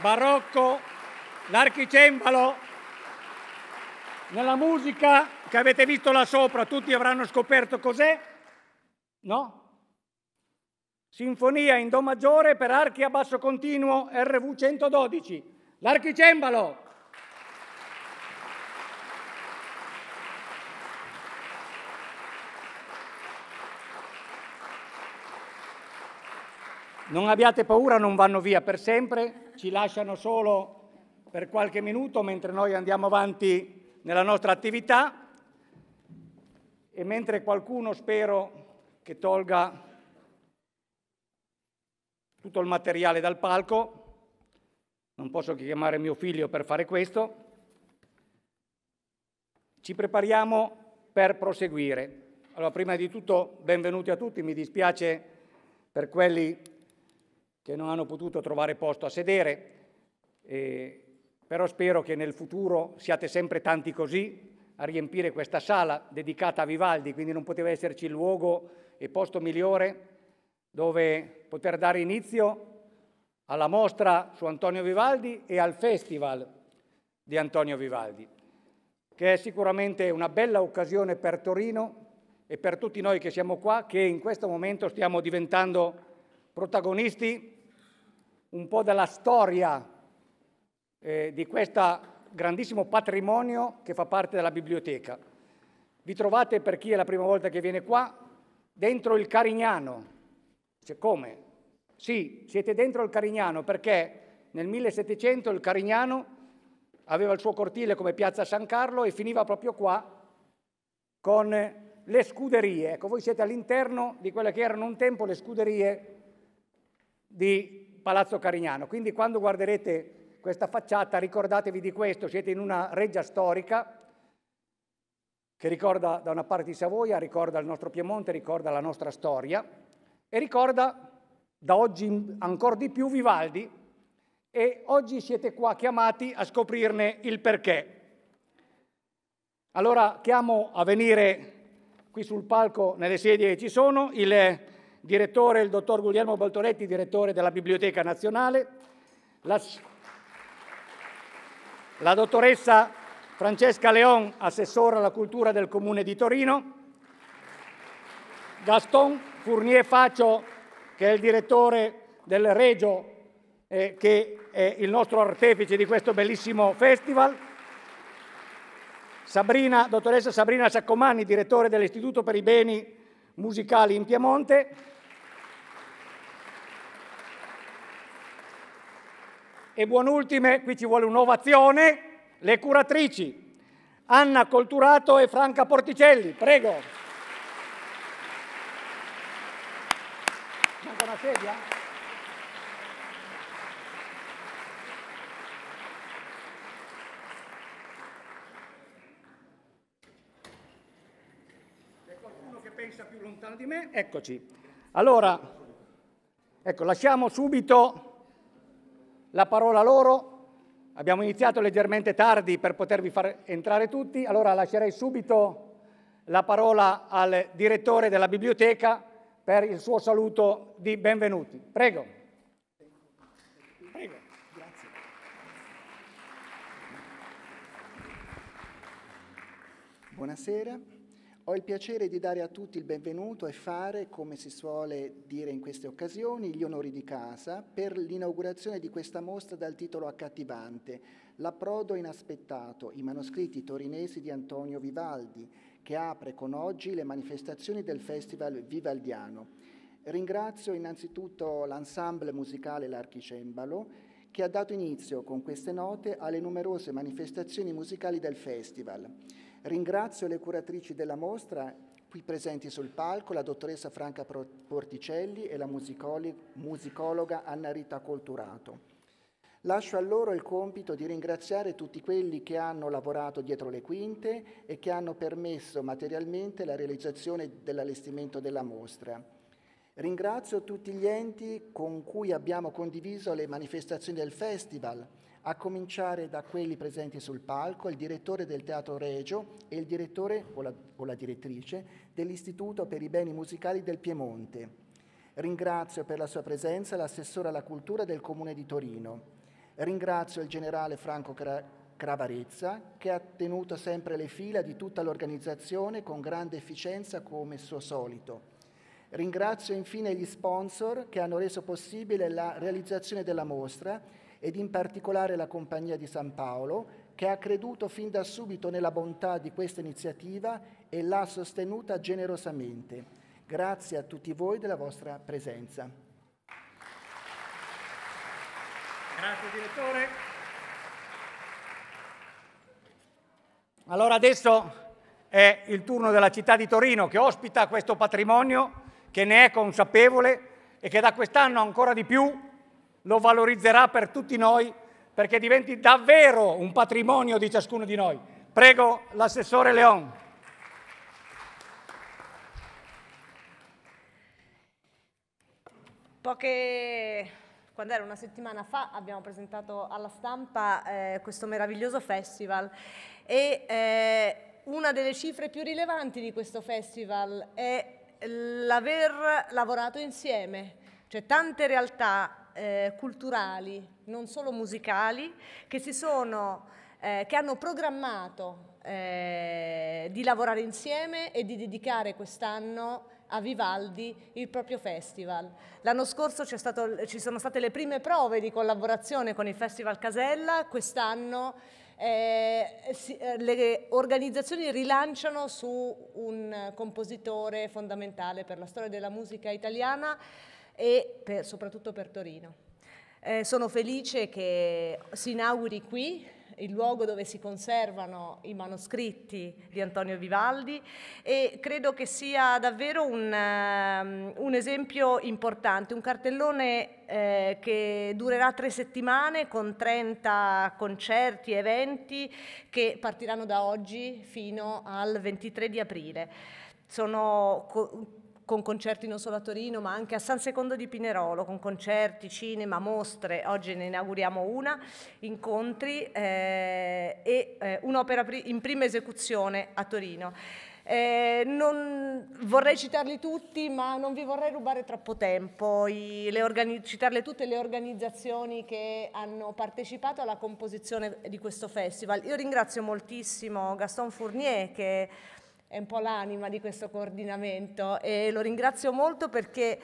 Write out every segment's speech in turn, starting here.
barocco, l'archicembalo. Nella musica che avete visto là sopra tutti avranno scoperto cos'è, no? Sinfonia in Do maggiore per archi a basso continuo RV 112. L'archicembalo! Non abbiate paura, non vanno via per sempre, ci lasciano solo per qualche minuto mentre noi andiamo avanti nella nostra attività e mentre qualcuno spero che tolga tutto il materiale dal palco, non posso che chiamare mio figlio per fare questo, ci prepariamo per proseguire. Allora, prima di tutto, benvenuti a tutti, mi dispiace per quelli che non hanno potuto trovare posto a sedere, eh, però spero che nel futuro siate sempre tanti così a riempire questa sala dedicata a Vivaldi, quindi non poteva esserci luogo e posto migliore dove poter dare inizio alla mostra su Antonio Vivaldi e al festival di Antonio Vivaldi, che è sicuramente una bella occasione per Torino e per tutti noi che siamo qua, che in questo momento stiamo diventando protagonisti un po' della storia eh, di questo grandissimo patrimonio che fa parte della biblioteca. Vi trovate, per chi è la prima volta che viene qua, dentro il Carignano. Cioè, come? Sì, siete dentro il Carignano perché nel 1700 il Carignano aveva il suo cortile come piazza San Carlo e finiva proprio qua con le scuderie. Ecco, voi siete all'interno di quelle che erano un tempo le scuderie di Palazzo Carignano. Quindi quando guarderete questa facciata ricordatevi di questo, siete in una reggia storica che ricorda da una parte di Savoia, ricorda il nostro Piemonte, ricorda la nostra storia e ricorda da oggi ancora di più Vivaldi e oggi siete qua chiamati a scoprirne il perché. Allora chiamo a venire qui sul palco nelle sedie che ci sono il direttore il dottor Guglielmo Boltoletti, direttore della Biblioteca Nazionale, la, la dottoressa Francesca Leon, assessora alla cultura del Comune di Torino, Gaston Fournier Faccio, che è il direttore del Regio, eh, che è il nostro artefice di questo bellissimo festival, Sabrina, dottoressa Sabrina Saccomani, direttore dell'Istituto per i Beni musicali in Piemonte. E buon buonultime, qui ci vuole un'ovazione, le curatrici Anna Colturato e Franca Porticelli. Prego. Manca una sedia? lontano di me, eccoci. Allora, ecco, lasciamo subito la parola loro. Abbiamo iniziato leggermente tardi per potervi far entrare tutti, allora lascerei subito la parola al direttore della biblioteca per il suo saluto di benvenuti. Prego. Prego. Grazie. Buonasera. Ho il piacere di dare a tutti il benvenuto e fare, come si suole dire in queste occasioni, gli onori di casa per l'inaugurazione di questa mostra dal titolo accattivante L'approdo inaspettato, i manoscritti torinesi di Antonio Vivaldi, che apre con oggi le manifestazioni del Festival Vivaldiano. Ringrazio innanzitutto l'ensemble musicale L'Archicembalo che ha dato inizio con queste note alle numerose manifestazioni musicali del festival. Ringrazio le curatrici della mostra qui presenti sul palco, la dottoressa Franca Porticelli e la musicologa Anna Rita Colturato. Lascio a loro il compito di ringraziare tutti quelli che hanno lavorato dietro le quinte e che hanno permesso materialmente la realizzazione dell'allestimento della mostra. Ringrazio tutti gli enti con cui abbiamo condiviso le manifestazioni del festival, a cominciare da quelli presenti sul palco, il direttore del Teatro Regio e il direttore o la, o la direttrice dell'Istituto per i Beni Musicali del Piemonte. Ringrazio per la sua presenza l'assessore alla cultura del Comune di Torino. Ringrazio il generale Franco Car- Cravarezza, che ha tenuto sempre le fila di tutta l'organizzazione con grande efficienza come suo solito. Ringrazio infine gli sponsor che hanno reso possibile la realizzazione della mostra ed in particolare la Compagnia di San Paolo, che ha creduto fin da subito nella bontà di questa iniziativa e l'ha sostenuta generosamente. Grazie a tutti voi della vostra presenza. Grazie direttore. Allora adesso è il turno della città di Torino che ospita questo patrimonio, che ne è consapevole e che da quest'anno ancora di più lo valorizzerà per tutti noi perché diventi davvero un patrimonio di ciascuno di noi. Prego l'assessore Leon. Poche, quando era una settimana fa, abbiamo presentato alla stampa eh, questo meraviglioso festival e eh, una delle cifre più rilevanti di questo festival è l'aver lavorato insieme, cioè tante realtà eh, culturali, non solo musicali, che, sono, eh, che hanno programmato eh, di lavorare insieme e di dedicare quest'anno a Vivaldi il proprio festival. L'anno scorso stato, ci sono state le prime prove di collaborazione con il Festival Casella, quest'anno eh, si, eh, le organizzazioni rilanciano su un compositore fondamentale per la storia della musica italiana e per, soprattutto per Torino. Eh, sono felice che si inauguri qui il luogo dove si conservano i manoscritti di Antonio Vivaldi e credo che sia davvero un, ehm, un esempio importante, un cartellone eh, che durerà tre settimane con 30 concerti, eventi che partiranno da oggi fino al 23 di aprile. Sono con concerti non solo a Torino ma anche a San Secondo di Pinerolo, con concerti, cinema, mostre, oggi ne inauguriamo una, incontri eh, e eh, un'opera in prima esecuzione a Torino. Eh, non, vorrei citarli tutti, ma non vi vorrei rubare troppo tempo, I, citarle tutte le organizzazioni che hanno partecipato alla composizione di questo festival. Io ringrazio moltissimo Gaston Fournier che è un po' l'anima di questo coordinamento e lo ringrazio molto perché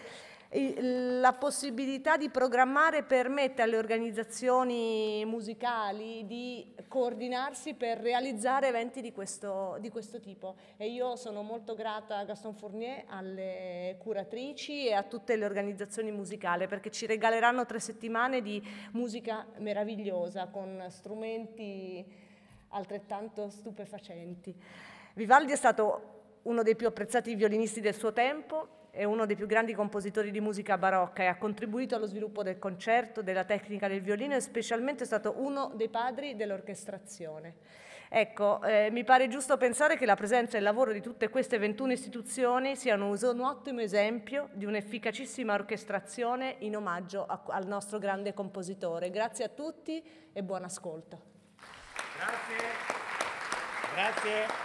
la possibilità di programmare permette alle organizzazioni musicali di coordinarsi per realizzare eventi di questo, di questo, tipo e io sono molto grata a Gaston Fournier, alle curatrici e a tutte le organizzazioni musicali perché ci regaleranno tre settimane di musica meravigliosa con strumenti altrettanto stupefacenti. Vivaldi è stato uno dei più apprezzati violinisti del suo tempo è uno dei più grandi compositori di musica barocca e ha contribuito allo sviluppo del concerto, della tecnica del violino e specialmente è stato uno dei padri dell'orchestrazione. Ecco, eh, mi pare giusto pensare che la presenza e il lavoro di tutte queste 21 istituzioni siano un ottimo esempio di un'efficacissima orchestrazione in omaggio a, al nostro grande compositore. Grazie a tutti e buon ascolto. Grazie. Grazie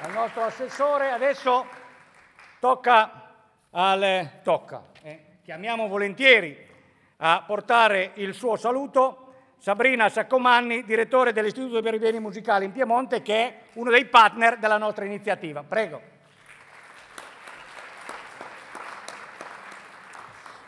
al nostro assessore. Adesso tocca, al, tocca eh, chiamiamo volentieri a portare il suo saluto Sabrina Saccomanni, direttore dell'Istituto per i Beni Musicali in Piemonte, che è uno dei partner della nostra iniziativa. Prego.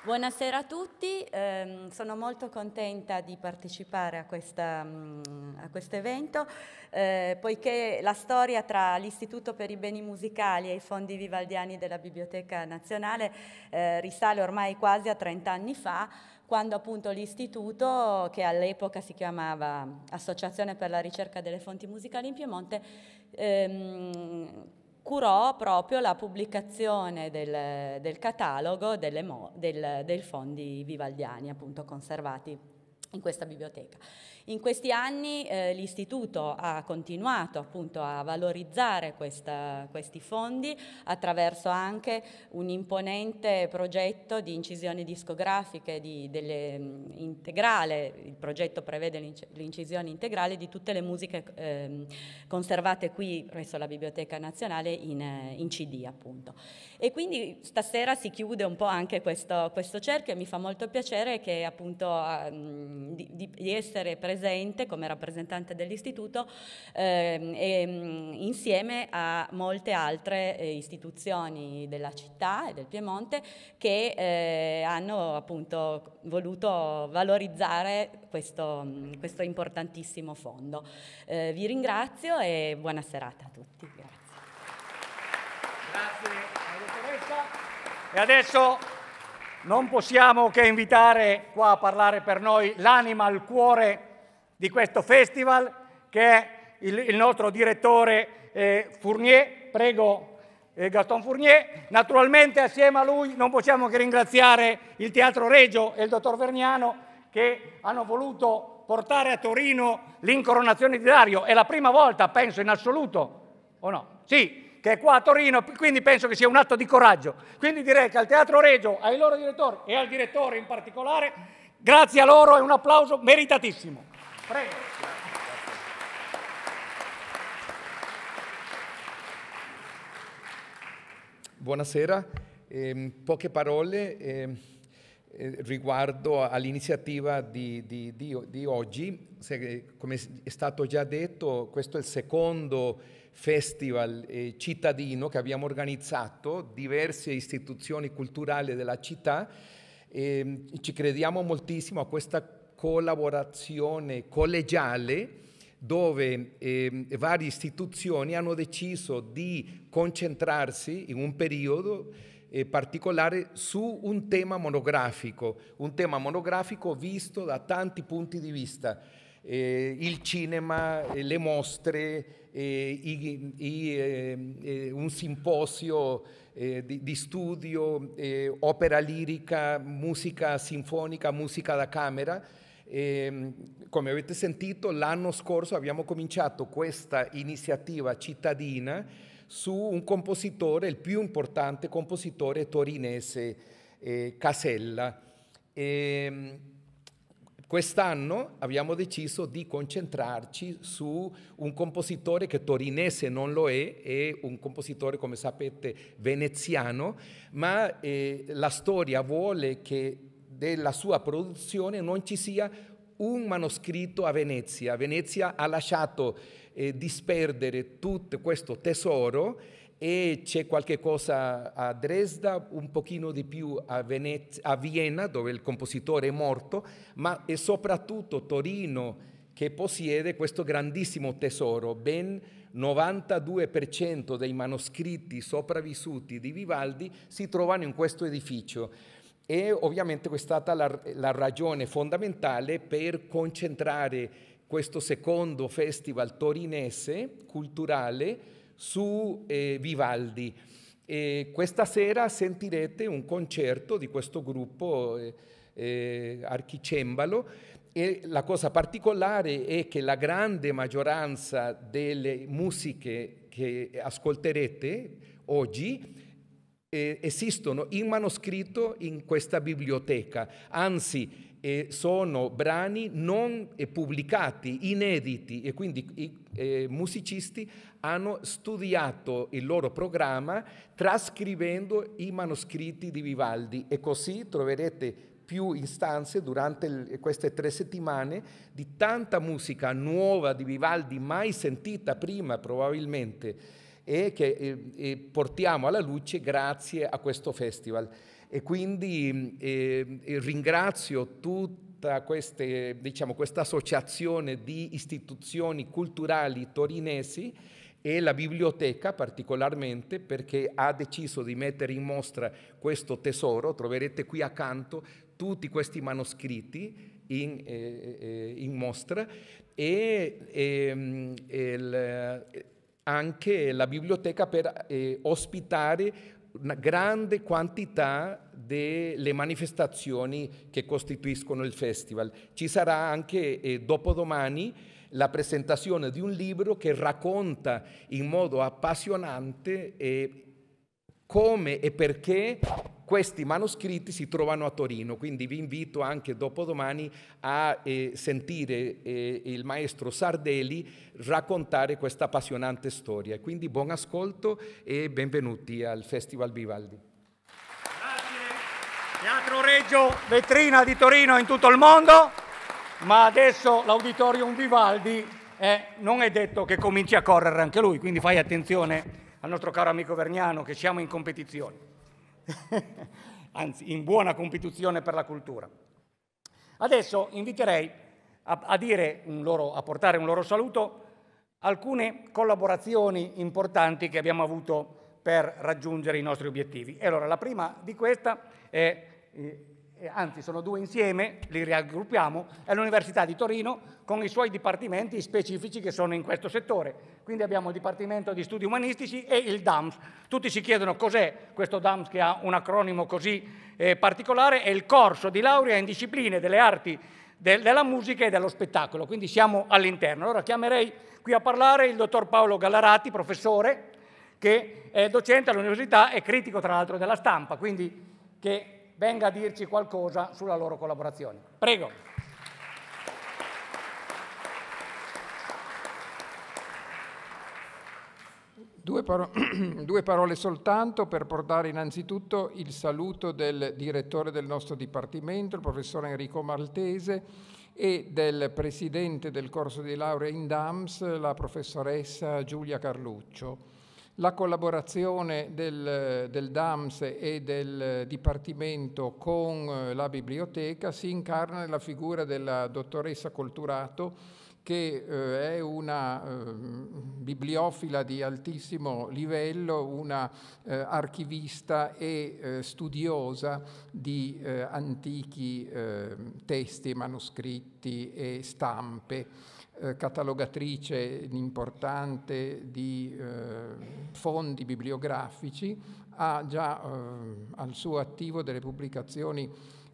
Buonasera a tutti, eh, sono molto contenta di partecipare mm, a, questo evento, eh, poiché la storia tra l'Istituto per i Beni Musicali e i Fondi Vivaldiani della Biblioteca Nazionale eh, risale ormai quasi a 30 anni fa, quando appunto l'istituto, che all'epoca si chiamava Associazione per la ricerca delle fonti musicali in Piemonte, ehm, curò proprio la pubblicazione del, del catalogo delle, del, dei fondi vivaldiani appunto conservati in questa biblioteca. In questi anni eh, l'istituto ha continuato appunto a valorizzare questa, questi fondi attraverso anche un imponente progetto di incisioni discografiche di, delle, mh, mm, integrale, il progetto prevede l'incisione integrale di tutte le musiche eh, conservate qui presso la Biblioteca Nazionale in, in, CD appunto. E quindi stasera si chiude un po' anche questo, questo cerchio e mi fa molto piacere che appunto mh, mm, Ehm, di, di, essere presente come rappresentante dell'istituto eh, e, mm, insieme a molte altre eh, istituzioni della città e del Piemonte che eh, hanno appunto voluto valorizzare questo, mm, questo importantissimo fondo. Eh, vi ringrazio e buona serata a tutti. Grazie. Grazie E adesso non possiamo che invitare qua a parlare per noi l'anima, il cuore di questo festival, che è il, il nostro direttore eh, Fournier, prego eh, Gaston Fournier. Naturalmente assieme a lui non possiamo che ringraziare il Teatro Regio e il dottor Verniano che hanno voluto portare a Torino l'incoronazione di Dario. È la prima volta, penso, in assoluto, o no? Sì, che è qua a Torino, quindi penso che sia un atto di coraggio. Quindi direi che al Teatro Regio, ai loro direttori e al direttore in particolare, grazie a loro e un applauso meritatissimo. Prego. Buonasera, eh, poche parole. Eh eh, riguardo all'iniziativa di, di, di, di oggi, se, eh, come è stato già detto, questo è il secondo festival eh, cittadino che abbiamo organizzato, diverse istituzioni culturali della città. Eh, ci crediamo moltissimo a questa collaborazione collegiale dove eh, varie istituzioni hanno deciso di concentrarsi in un periodo eh, particolare su un tema monografico, un tema monografico visto da tanti punti di vista. Eh, il cinema, eh, le mostre, eh, i, i, eh, un simposio di, di, studio, opera lirica, musica sinfonica, musica da camera. Eh, come avete sentito, l'anno scorso abbiamo cominciato questa iniziativa cittadina su un compositore, il più importante compositore torinese, eh, Casella. Ehm, quest'anno abbiamo deciso di concentrarci su un compositore che torinese non lo è, è un compositore come sapete veneziano, ma eh, la storia vuole che della sua produzione non ci sia un manoscritto a Venezia. Venezia ha lasciato eh, disperdere tutto questo tesoro e c'è qualche cosa a Dresda, un pochino di più a, Venez- a Vienna dove il compositore è morto, ma è soprattutto Torino che possiede questo grandissimo tesoro, ben 92% dei manoscritti sopravvissuti di Vivaldi si trovano in questo edificio e ovviamente questa è stata la, la ragione fondamentale per concentrare questo secondo festival torinese culturale su eh, Vivaldi. E questa sera sentirete un concerto di questo gruppo eh, eh, Archicembalo e la cosa particolare è che la grande maggioranza delle musiche che ascolterete oggi eh, esistono in manoscritto in questa biblioteca, anzi eh, sono brani non eh, pubblicati, inediti e quindi i eh, musicisti hanno studiato il loro programma trascrivendo i manoscritti di Vivaldi e così troverete più istanze durante queste tre settimane di tanta musica nuova di Vivaldi mai sentita prima probabilmente e che eh, eh, portiamo alla luce grazie a questo festival. E quindi eh, ringrazio tutti queste, diciamo, questa associazione di istituzioni culturali torinesi e la biblioteca particolarmente perché ha deciso di mettere in mostra questo tesoro, troverete qui accanto tutti questi manoscritti in, eh, eh in mostra e ehm, eh, il, anche la biblioteca per eh, ospitare una grande quantità delle manifestazioni che costituiscono il festival. Ci sarà anche eh, dopodomani la presentazione di un libro che racconta in modo appassionante eh, come e perché questi manoscritti si trovano a Torino, quindi vi invito anche dopodomani a eh, sentire eh, il maestro Sardelli raccontare questa appassionante storia. Quindi buon ascolto e benvenuti al Festival Vivaldi. Grazie. Teatro Reggio, vetrina di Torino in tutto il mondo, ma adesso l'auditorium Vivaldi eh, non è detto che cominci a correre anche lui, quindi fai attenzione al nostro caro amico Verniano che siamo in competizione. anzi in buona competizione per la cultura. Adesso inviterei a, a, un loro, a portare un loro saluto alcune collaborazioni importanti che abbiamo avuto per raggiungere i nostri obiettivi. E allora la prima di questa è eh, eh, anzi sono due insieme, li raggruppiamo, è l'Università di Torino con i suoi dipartimenti specifici che sono in questo settore. Quindi abbiamo il Dipartimento di Studi Umanistici e il DAMS. Tutti si chiedono cos'è questo DAMS che ha un acronimo così eh, particolare, è il corso di laurea in discipline delle arti del, della musica e dello spettacolo, quindi siamo all'interno. Allora chiamerei qui a parlare il dottor Paolo Gallarati, professore, che è docente all'università e critico tra l'altro della stampa, quindi che venga a dirci qualcosa sulla loro collaborazione. Prego. Due, paro- due, parole soltanto per portare innanzitutto il saluto del direttore del nostro dipartimento, il professor Enrico Maltese, e del presidente del corso di laurea in DAMS, la professoressa Giulia Carluccio la collaborazione del, del DAMS e del Dipartimento con eh, la biblioteca si incarna nella figura della dottoressa Colturato che eh, è una eh, bibliofila di altissimo livello, una eh, archivista e eh, studiosa di eh, antichi ehm, testi, manoscritti e stampe. Eh, catalogatrice importante di eh, fondi bibliografici, ha già eh, al suo attivo delle pubblicazioni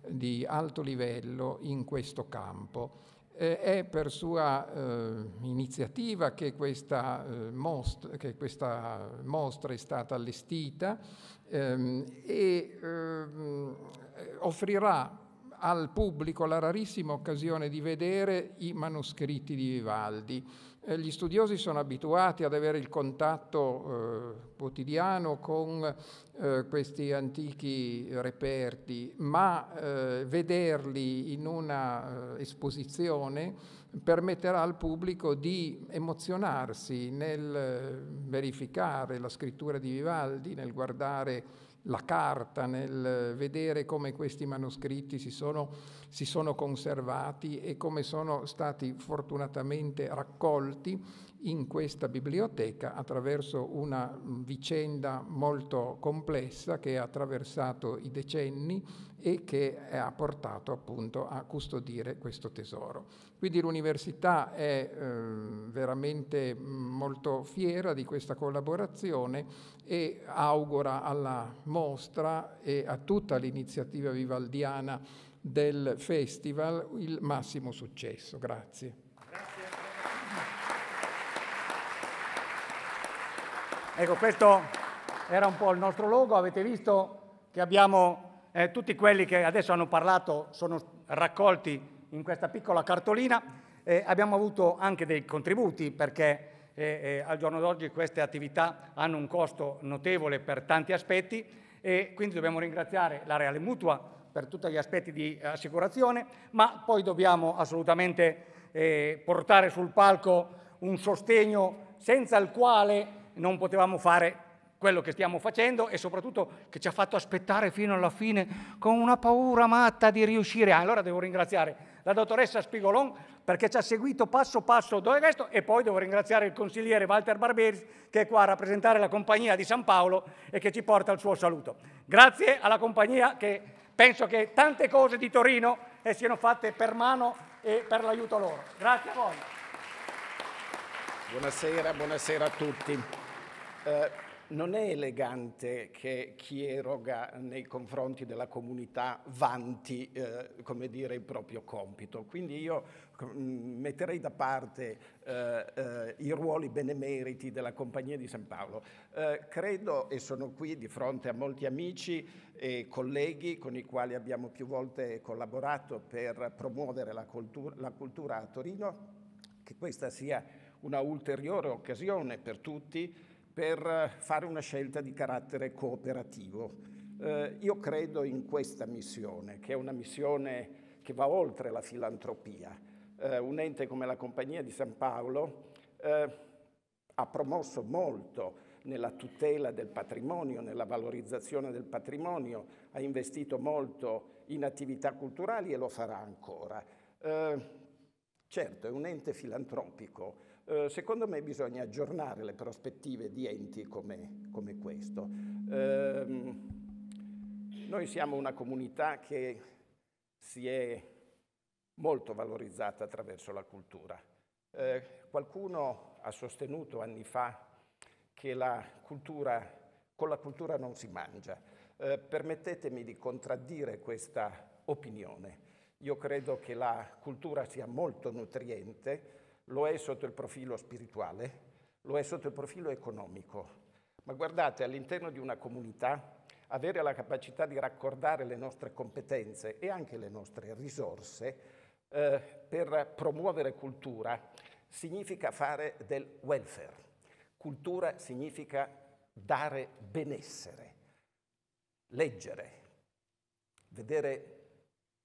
di alto livello in questo campo. Eh, è per sua eh, iniziativa che questa, eh, most, che questa, mostra è stata allestita ehm, e ehm, offrirà al pubblico la rarissima occasione di vedere i manoscritti di Vivaldi. Eh, gli studiosi sono abituati ad avere il contatto eh, quotidiano con eh, questi antichi reperti, ma eh, vederli in una eh, esposizione permetterà al pubblico di emozionarsi nel verificare la scrittura di Vivaldi, nel guardare la carta, nel vedere come questi manoscritti si sono, si sono conservati e come sono stati fortunatamente raccolti in questa biblioteca attraverso una vicenda molto complessa che ha attraversato i decenni e che ha portato appunto a custodire questo tesoro. Quindi l'università è eh, veramente molto fiera di questa collaborazione e augura alla mostra e a tutta l'iniziativa vivaldiana del festival il massimo successo. Grazie. Ecco, questo era un po' il nostro logo. Avete visto che abbiamo eh, tutti quelli che adesso hanno parlato, sono raccolti in questa piccola cartolina. Eh, abbiamo avuto anche dei contributi perché eh, eh al giorno d'oggi queste attività hanno un costo notevole per tanti aspetti e quindi dobbiamo ringraziare la Reale Mutua per tutti gli aspetti di assicurazione, ma poi dobbiamo assolutamente eh, portare sul palco un sostegno senza il quale non potevamo fare quello che stiamo facendo e soprattutto che ci ha fatto aspettare fino alla fine con una paura matta di riuscire. Ah, allora devo ringraziare la dottoressa Spigolon perché ci ha seguito passo passo dove questo e poi devo ringraziare il consigliere Walter Barberis che è qua a rappresentare la compagnia di San Paolo e che ci porta il suo saluto. Grazie alla compagnia che penso che tante cose di Torino eh, siano fatte per mano e per l'aiuto loro. Grazie a voi. Buonasera, buonasera a tutti. Eh, non è elegante che chi eroga nei confronti della comunità vanti, eh, come dire, il proprio compito. Quindi io mm, metterei da parte eh, eh, i ruoli benemeriti della Compagnia di San Paolo. Eh, credo, e sono qui di fronte a molti amici e colleghi con i quali abbiamo più volte collaborato per promuovere la cultura, la cultura a Torino, che questa sia una ulteriore occasione per tutti per fare una scelta di carattere cooperativo. Eh, io credo in questa missione, che è una missione che va oltre la filantropia. Eh, un ente come la Compagnia di San Paolo eh, ha promosso molto nella tutela del patrimonio, nella valorizzazione del patrimonio, ha investito molto in attività culturali e lo farà ancora. Eh, certo, è un ente filantropico, eh, secondo me bisogna aggiornare le prospettive di enti come, come questo. Eh, noi siamo una comunità che si è molto valorizzata attraverso la cultura. Eh, qualcuno ha sostenuto anni fa che la cultura, con la cultura non si mangia. Eh, permettetemi di contraddire questa opinione. Io credo che la cultura sia molto nutriente, lo è sotto il profilo spirituale, lo è sotto il profilo economico. Ma guardate, all'interno di una comunità avere la capacità di raccordare le nostre competenze e anche le nostre risorse eh, per promuovere cultura significa fare del welfare. Cultura significa dare benessere, leggere, vedere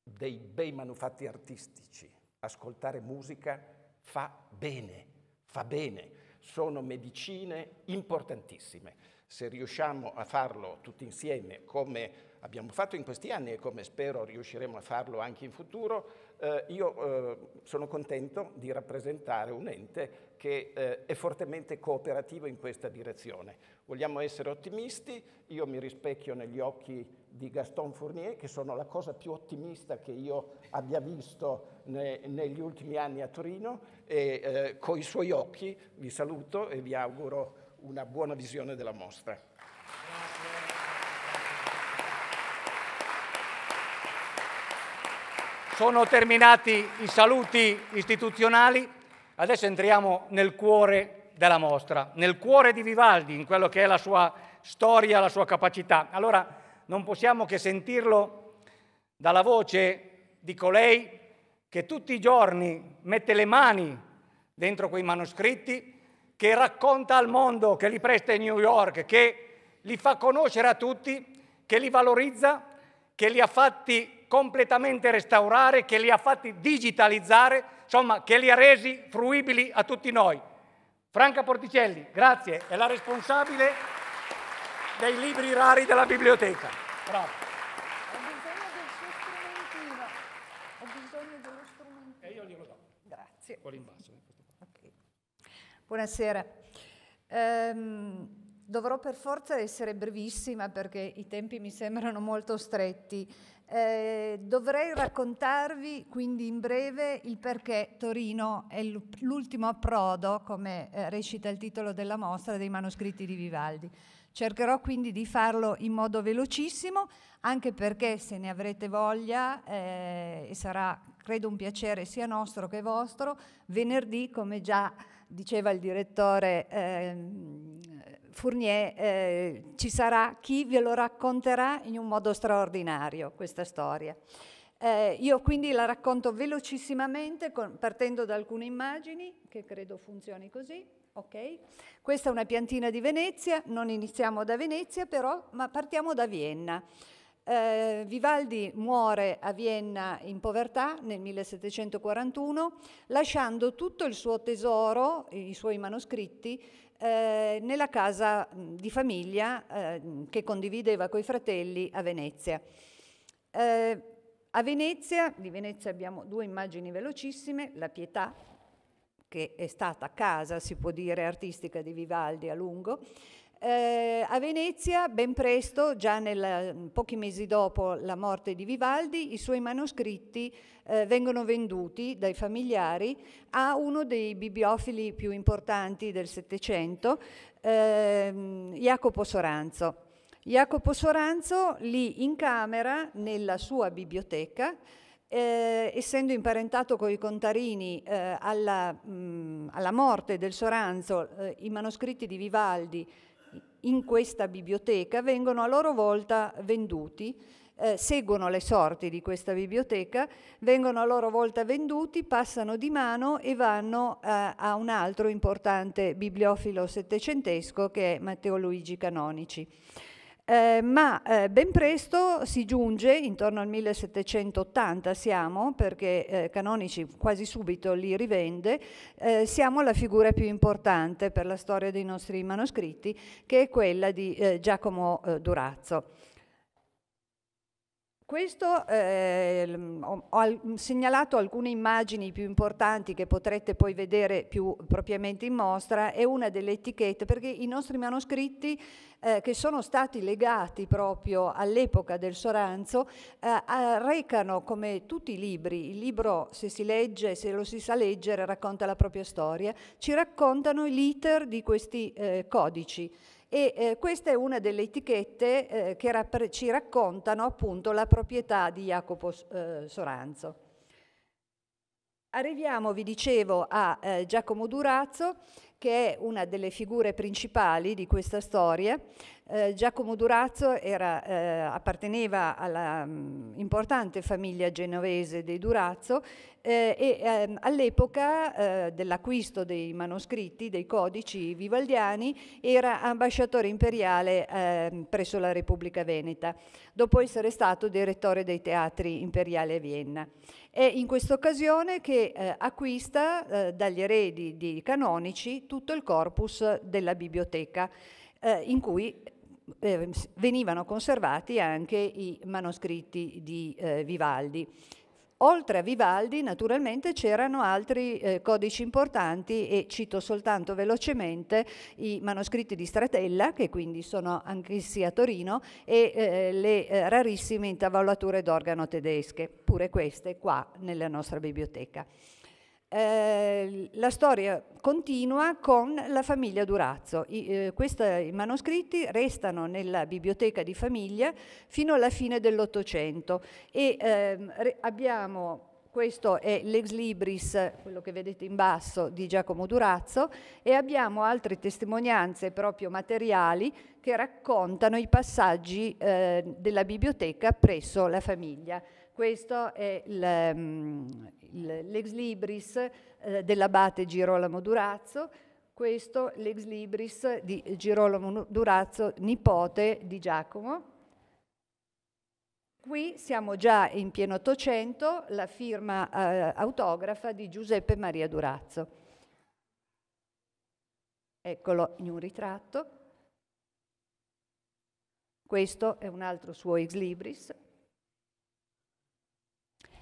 dei bei manufatti artistici, ascoltare musica fa bene, fa bene. Sono medicine importantissime. Se riusciamo a farlo tutti insieme, come abbiamo fatto in questi anni e come spero riusciremo a farlo anche in futuro, eh, io eh, sono contento di rappresentare un ente che eh, è fortemente cooperativo in questa direzione. Vogliamo essere ottimisti, io mi rispecchio negli occhi di Gaston Fournier, che sono la cosa più ottimista che io abbia visto ne, negli ultimi anni a Torino e eh, con i suoi occhi vi saluto e vi auguro una buona visione della mostra. Sono terminati i saluti istituzionali, adesso entriamo nel cuore della mostra, nel cuore di Vivaldi, in quello che è la sua storia, la sua capacità. Allora, non possiamo che sentirlo dalla voce di colei che tutti i giorni mette le mani dentro quei manoscritti, che racconta al mondo, che li presta in New York, che li fa conoscere a tutti, che li valorizza, che li ha fatti completamente restaurare, che li ha fatti digitalizzare, insomma, che li ha resi fruibili a tutti noi. Franca Porticelli, grazie, è la responsabile dei libri rari della biblioteca. Bravo. Ho bisogno del suo strumentino. Ho bisogno dello strumentino. E io glielo do. Grazie. Eh, Quello in Okay. Buonasera. Um, dovrò per forza essere brevissima perché i tempi mi sembrano molto stretti. Eh, dovrei raccontarvi quindi in breve il perché Torino è l'ultimo approdo, come eh, recita il titolo della mostra, dei manoscritti di Vivaldi. Cercherò quindi di farlo in modo velocissimo, anche perché se ne avrete voglia, eh, e sarà credo un piacere sia nostro che vostro, venerdì, come già diceva il direttore eh, Fournier, eh, ci sarà chi ve lo racconterà in un modo straordinario questa storia. Eh, io quindi la racconto velocissimamente con, partendo da alcune immagini, che credo funzioni così. Okay? Questa è una piantina di Venezia, non iniziamo da Venezia però, ma partiamo da Vienna. Eh, Vivaldi muore a Vienna in povertà nel 1741, lasciando tutto il suo tesoro, i suoi manoscritti, eh, nella casa di famiglia eh, che condivideva coi fratelli a Venezia. Eh, a Venezia, di Venezia abbiamo due immagini velocissime, la pietà che è stata casa, si può dire, artistica di Vivaldi a lungo. Eh, a Venezia, ben presto, già nel, mm, pochi mesi dopo la morte di Vivaldi, i suoi manoscritti eh, vengono venduti dai familiari a uno dei bibliofili più importanti del Settecento, eh, Jacopo Soranzo. Jacopo Soranzo lì in camera, nella sua biblioteca, eh, essendo imparentato con i Contarini eh, alla, mh, mm, alla, morte del Soranzo, eh, i manoscritti di Vivaldi in questa biblioteca vengono a loro volta venduti, eh, seguono le sorti di questa biblioteca, vengono a loro volta venduti, passano di mano e vanno eh, a un altro importante bibliofilo settecentesco che è Matteo Luigi Canonici eh, ma eh, ben presto si giunge, intorno al 1780 siamo, perché eh, Canonici quasi subito li rivende, eh, siamo la figura più importante per la storia dei nostri manoscritti, che è quella di eh, Giacomo eh, Durazzo. Questo eh, ho, ho segnalato alcune immagini più importanti che potrete poi vedere più propriamente in mostra è una delle etichette perché i nostri manoscritti eh, che sono stati legati proprio all'epoca del Soranzo eh, recano come tutti i libri, il libro se si legge, se lo si sa leggere racconta la propria storia, ci raccontano l'iter di questi eh, codici e eh, questa è una delle etichette eh, che rapp- ci raccontano appunto la proprietà di Jacopo eh, Soranzo. Arriviamo, vi dicevo, a eh, Giacomo Durazzo che è una delle figure principali di questa storia. Eh, Giacomo Durazzo era, eh, apparteneva alla mm, importante famiglia genovese dei Durazzo eh, e ehm, all'epoca eh, dell'acquisto dei manoscritti, dei codici vivaldiani, era ambasciatore imperiale ehm, presso la Repubblica Veneta, dopo essere stato direttore dei teatri imperiali a Vienna. È in questa occasione che eh, acquista eh, dagli eredi di canonici tutto il corpus della biblioteca eh, in cui eh, venivano conservati anche i manoscritti di eh, Vivaldi. Oltre a Vivaldi naturalmente c'erano altri eh, codici importanti e cito soltanto velocemente i manoscritti di Stratella che quindi sono anch'essi a Torino e eh, le eh, rarissime intavolature d'organo tedesche, pure queste qua nella nostra biblioteca. Eh, la storia continua con la famiglia Durazzo. I, eh, questi i manoscritti restano nella biblioteca di famiglia fino alla fine dell'Ottocento e eh, abbiamo questo è l'ex libris, quello che vedete in basso, di Giacomo Durazzo e abbiamo altre testimonianze proprio materiali che raccontano i passaggi eh, della biblioteca presso la famiglia. Questo è ehm, l'ex libris eh, dell'abate Girolamo Durazzo, questo l'ex libris di Girolamo Durazzo, nipote di Giacomo. Qui siamo già in pieno Ottocento, la firma eh, autografa di Giuseppe Maria Durazzo. Eccolo in un ritratto. Questo è un altro suo ex libris,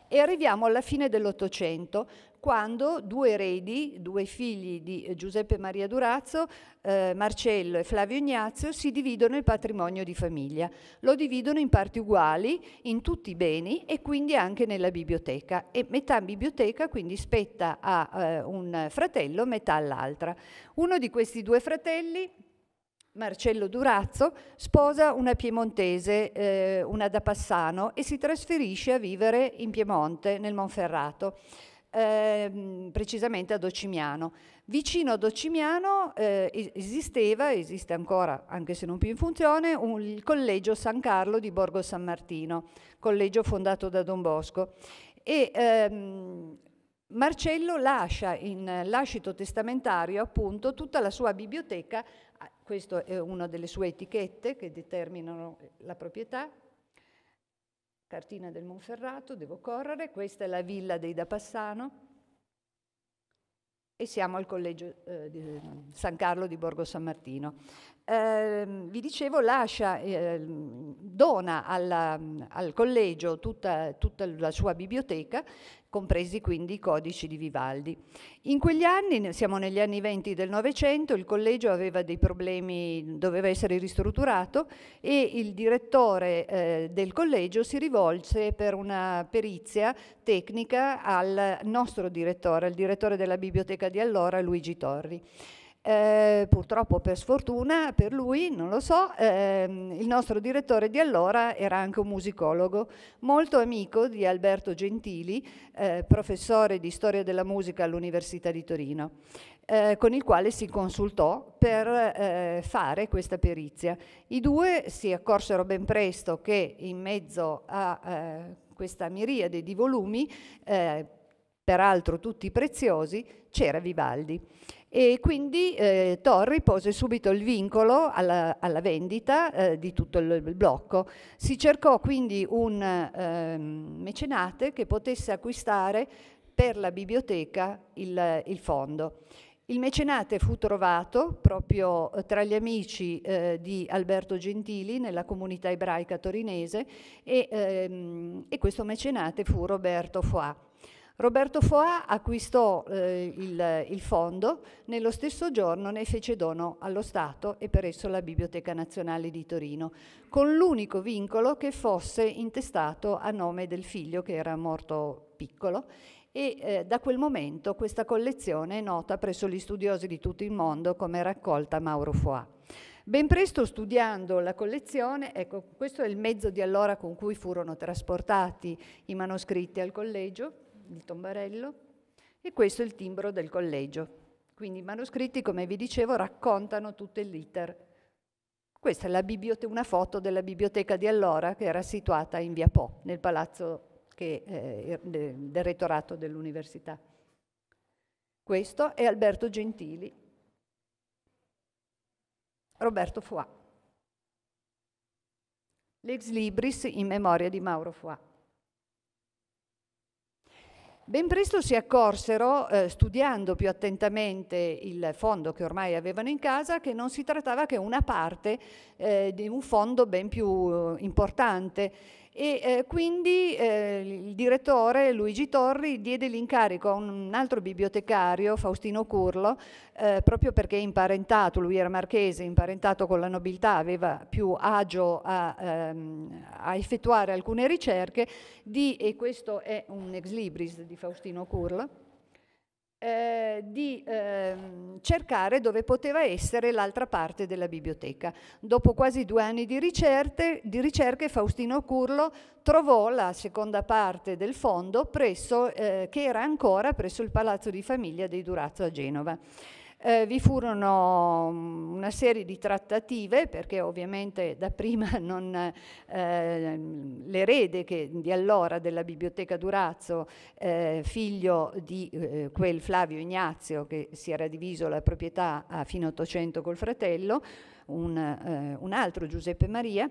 e arriviamo alla fine dell'Ottocento quando due eredi, due figli di Giuseppe Maria Durazzo, eh, Marcello e Flavio Ignazio, si dividono il patrimonio di famiglia. Lo dividono in parti uguali, in tutti i beni e quindi anche nella biblioteca. E metà biblioteca quindi spetta a eh, un fratello, metà all'altra. Uno di questi due fratelli Marcello Durazzo sposa una piemontese, eh, una da Passano, e si trasferisce a vivere in Piemonte, nel Monferrato, eh, precisamente a Docimiano. Vicino a Docimiano eh, esisteva, esiste ancora, anche se non più in funzione, un, il Collegio San Carlo di Borgo San Martino, collegio fondato da Don Bosco. E, ehm, Marcello lascia in eh, lascito testamentario appunto tutta la sua biblioteca, questa è una delle sue etichette che determinano la proprietà, Cartina del Monferrato, devo correre, questa è la villa dei da Passano e siamo al collegio eh, di mm, San Carlo di Borgo San Martino. Ehm, vi dicevo, lascia, ehm, dona alla, al collegio tutta, tutta la sua biblioteca compresi quindi i codici di Vivaldi. In quegli anni, siamo negli anni 20 del Novecento, il collegio aveva dei problemi, doveva essere ristrutturato e il direttore eh, del collegio si rivolse per una perizia tecnica al nostro direttore, al direttore della biblioteca di allora, Luigi Torri. Eh, purtroppo per sfortuna, per lui, non lo so, ehm, il nostro direttore di allora era anche un musicologo, molto amico di Alberto Gentili, eh, professore di storia della musica all'Università di Torino, eh, con il quale si consultò per eh, fare questa perizia. I due si accorsero ben presto che in mezzo a eh, questa miriade di volumi, peraltro tutti preziosi, c'era Vivaldi. E quindi eh, Torri pose subito il vincolo alla, alla vendita eh, di tutto il, il, blocco. Si cercò quindi un eh, mecenate che potesse acquistare per la biblioteca il, il fondo. Il mecenate fu trovato proprio eh, tra gli amici eh, di Alberto Gentili nella comunità ebraica torinese e, ehm, e questo mecenate fu Roberto Foà. Roberto Foà acquistò eh, il, il, fondo, nello stesso giorno ne fece dono allo Stato e per esso alla Biblioteca Nazionale di Torino, con l'unico vincolo che fosse intestato a nome del figlio che era morto piccolo e eh, da quel momento questa collezione è nota presso gli studiosi di tutto il mondo come raccolta Mauro Foà. Ben presto studiando la collezione, ecco questo è il mezzo di allora con cui furono trasportati i manoscritti al collegio, il tombarello, e questo è il timbro del collegio. Quindi i manoscritti, come vi dicevo, raccontano tutto l'iter. Questa è bibliote- una foto della biblioteca di allora che era situata in via Po, nel palazzo che, eh, er, del rettorato dell'università. Questo è Alberto Gentili, Roberto Foix. L'ex libris in memoria di Mauro Foix. Ben presto si accorsero, eh, studiando più attentamente il fondo che ormai avevano in casa, che non si trattava che una parte eh, di un fondo ben più eh, importante e eh, quindi eh, il direttore Luigi Torri diede l'incarico a un altro bibliotecario, Faustino Curlo, eh, proprio perché imparentato, lui era marchese, imparentato con la nobiltà, aveva più agio a, ehm, a effettuare alcune ricerche, di, e questo è un ex libris di Faustino Curlo, eh, di ehm, cercare dove poteva essere l'altra parte della biblioteca. Dopo quasi due anni di ricerche, di ricerche Faustino Curlo trovò la seconda parte del fondo presso, eh, che era ancora presso il Palazzo di Famiglia dei Durazzo a Genova. Eh, vi furono mm, una serie di trattative perché ovviamente dapprima eh, l'erede di allora della biblioteca Durazzo, eh, figlio di eh, quel Flavio Ignazio che si era diviso la proprietà ah, a fine 800 col fratello, un, eh, un altro Giuseppe Maria,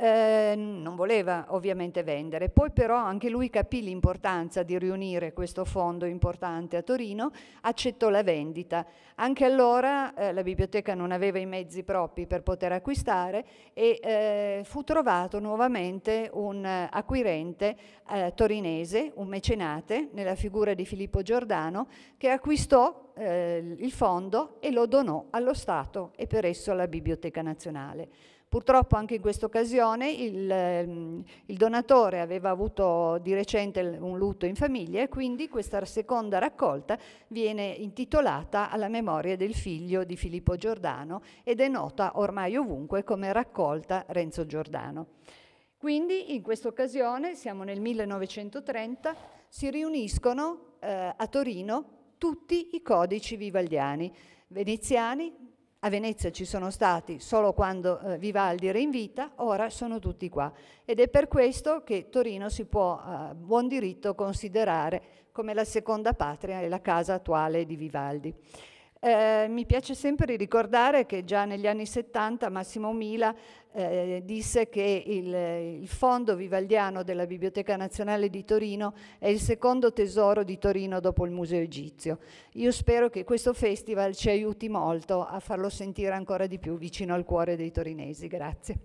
eh, non voleva ovviamente vendere, poi però anche lui capì l'importanza di riunire questo fondo importante a Torino, accettò la vendita. Anche allora eh, la biblioteca non aveva i mezzi propri per poter acquistare e eh, fu trovato nuovamente un eh, acquirente eh, torinese, un mecenate, nella figura di Filippo Giordano, che acquistò eh, il fondo e lo donò allo Stato e per esso alla Biblioteca Nazionale. Purtroppo anche in questa occasione il, ehm, il donatore aveva avuto di recente un lutto in famiglia e quindi questa seconda raccolta viene intitolata alla memoria del figlio di Filippo Giordano ed è nota ormai ovunque come raccolta Renzo Giordano. Quindi in questa occasione, siamo nel 1930, si riuniscono eh, a Torino tutti i codici vivaldiani, veneziani, a Venezia ci sono stati solo quando eh, Vivaldi era in vita, ora sono tutti qua. Ed è per questo che Torino si può a eh, buon diritto considerare come la seconda patria e la casa attuale di Vivaldi. Eh, mi piace sempre ricordare che già negli anni 70 Massimo Mila eh, disse che il, il, fondo vivaldiano della Biblioteca Nazionale di Torino è il secondo tesoro di Torino dopo il Museo Egizio. Io spero che questo festival ci aiuti molto a farlo sentire ancora di più vicino al cuore dei torinesi. Grazie.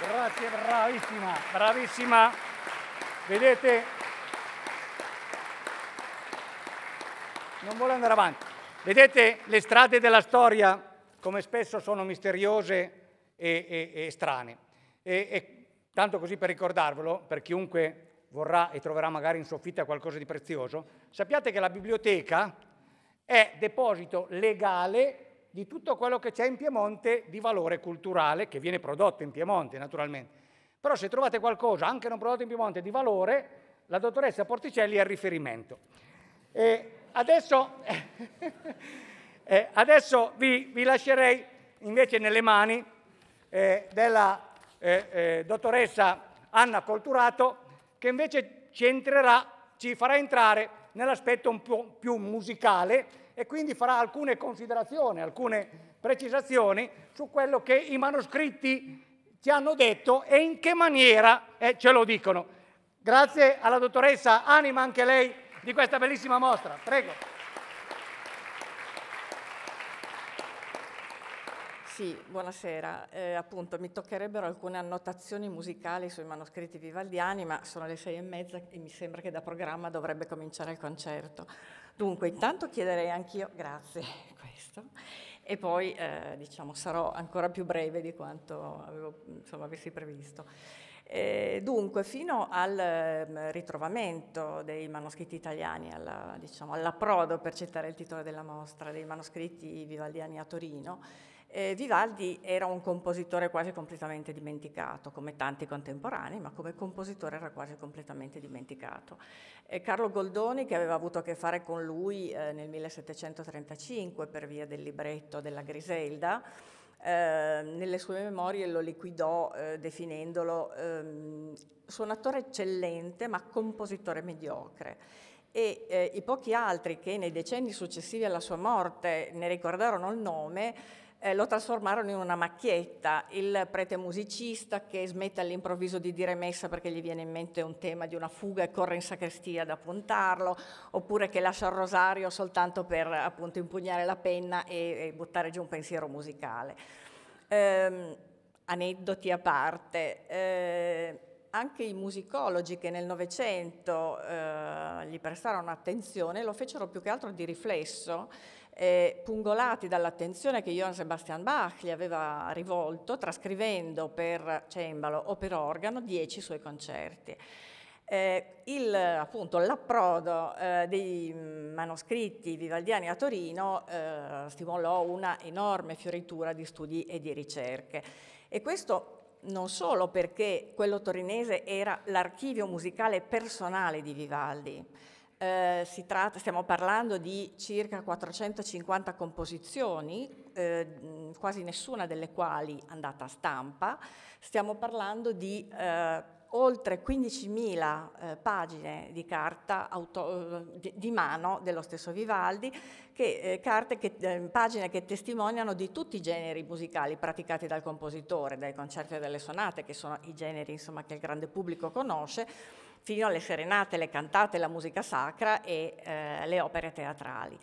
Grazie, grazie bravissima, bravissima. Vedete, non vuole andare avanti. Vedete le strade della storia come spesso sono misteriose e, e, e strane. E, tanto così per ricordarvelo, per chiunque vorrà e troverà magari in soffitta qualcosa di prezioso, sappiate che la biblioteca è deposito legale di tutto quello che c'è in Piemonte di valore culturale, che viene prodotto in Piemonte naturalmente. Però se trovate qualcosa, anche non prodotto in Piemonte, di valore, la dottoressa Porticelli è il riferimento. E Adesso, eh, adesso vi, vi, lascerei invece nelle mani eh, della eh, eh, dottoressa Anna Colturato che invece ci, entrerà, ci farà entrare nell'aspetto un po' più musicale e quindi farà alcune considerazioni, alcune precisazioni su quello che i manoscritti ci hanno detto e in che maniera eh, ce lo dicono. Grazie alla dottoressa Anima, anche lei di questa bellissima mostra. Prego. Sì, buonasera. Eh, appunto, mi toccherebbero alcune annotazioni musicali sui manoscritti vivaldiani, ma sono le sei e mezza e mi sembra che da programma dovrebbe cominciare il concerto. Dunque, intanto chiederei anch'io, grazie, questo, e poi eh, diciamo, sarò ancora più breve di quanto avevo, insomma, avessi previsto. E eh, dunque, fino al ehm, ritrovamento dei manoscritti italiani, alla, diciamo, all'approdo, per citare il titolo della mostra, dei manoscritti vivaldiani a Torino, eh, Vivaldi era un compositore quasi completamente dimenticato, come tanti contemporanei, ma come compositore era quasi completamente dimenticato. Eh, Carlo Goldoni, che aveva avuto a che fare con lui eh, nel 1735 per via del libretto della Griselda, Ehm, nelle sue memorie lo liquidò eh, definendolo ehm, suonatore eccellente ma compositore mediocre e eh, i pochi altri che nei decenni successivi alla sua morte ne ricordarono il nome eh, lo trasformarono in una macchietta, il prete musicista che smette all'improvviso di dire messa perché gli viene in mente un tema di una fuga e corre in sacrestia ad appuntarlo, oppure che lascia il rosario soltanto per appunto impugnare la penna e, e buttare giù un pensiero musicale. Eh, aneddoti a parte. Eh, anche i musicologi che nel Novecento eh, gli prestarono attenzione lo fecero più che altro di riflesso, eh, pungolati dall'attenzione che Johann Sebastian Bach gli aveva rivolto trascrivendo per cembalo o per organo dieci suoi concerti. Eh, il, appunto, l'approdo eh, dei manoscritti vivaldiani a Torino eh, stimolò una enorme fioritura di studi e di ricerche. E questo non solo perché quello torinese era l'archivio musicale personale di Vivaldi, eh, tratta, stiamo parlando di circa 450 composizioni, eh, quasi nessuna delle quali è andata a stampa, stiamo parlando di eh, oltre 15.000 eh, pagine di carta auto, eh, di, di, mano dello stesso Vivaldi, che, eh, carte che, eh, pagine che testimoniano di tutti i generi musicali praticati dal compositore, dai concerti e dalle sonate, che sono i generi insomma, che il grande pubblico conosce, fino alle serenate, le cantate, la musica sacra e eh, le opere teatrali.